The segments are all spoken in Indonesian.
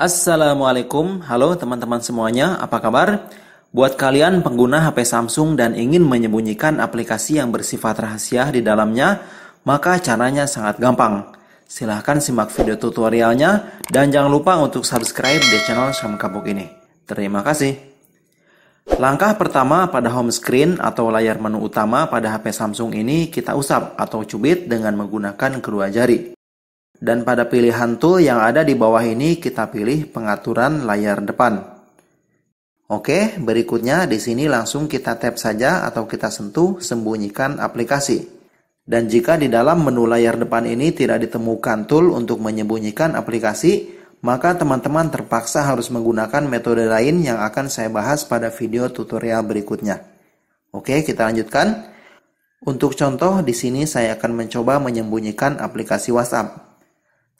Assalamualaikum, halo teman-teman semuanya, apa kabar? Buat kalian pengguna HP Samsung dan ingin menyembunyikan aplikasi yang bersifat rahasia di dalamnya, maka caranya sangat gampang. Silahkan simak video tutorialnya dan jangan lupa untuk subscribe di channel Sam Kapuk ini. Terima kasih. Langkah pertama pada home screen atau layar menu utama pada HP Samsung ini kita usap atau cubit dengan menggunakan kedua jari. Dan pada pilihan tool yang ada di bawah ini kita pilih pengaturan layar depan. Oke, berikutnya di sini langsung kita tap saja atau kita sentuh sembunyikan aplikasi. Dan jika di dalam menu layar depan ini tidak ditemukan tool untuk menyembunyikan aplikasi, maka teman-teman terpaksa harus menggunakan metode lain yang akan saya bahas pada video tutorial berikutnya. Oke, kita lanjutkan. Untuk contoh, di sini saya akan mencoba menyembunyikan aplikasi WhatsApp.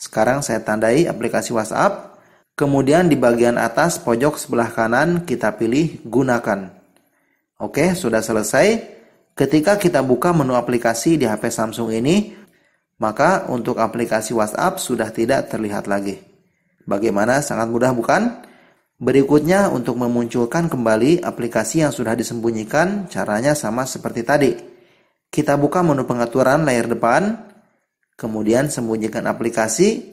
Sekarang saya tandai aplikasi WhatsApp. Kemudian di bagian atas pojok sebelah kanan kita pilih gunakan. Oke, sudah selesai. Ketika kita buka menu aplikasi di HP Samsung ini, maka untuk aplikasi WhatsApp sudah tidak terlihat lagi. Bagaimana? Sangat mudah bukan? Berikutnya untuk memunculkan kembali aplikasi yang sudah disembunyikan, caranya sama seperti tadi. Kita buka menu pengaturan layar depan, Kemudian sembunyikan aplikasi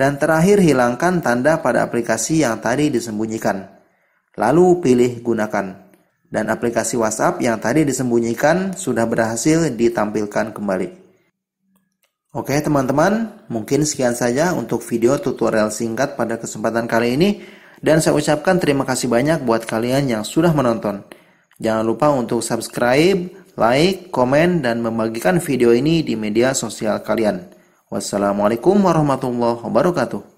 dan terakhir hilangkan tanda pada aplikasi yang tadi disembunyikan. Lalu pilih gunakan dan aplikasi WhatsApp yang tadi disembunyikan sudah berhasil ditampilkan kembali. Oke teman-teman, mungkin sekian saja untuk video tutorial singkat pada kesempatan kali ini dan saya ucapkan terima kasih banyak buat kalian yang sudah menonton. Jangan lupa untuk subscribe, like, komen, dan membagikan video ini di media sosial kalian. Wassalamualaikum warahmatullahi wabarakatuh.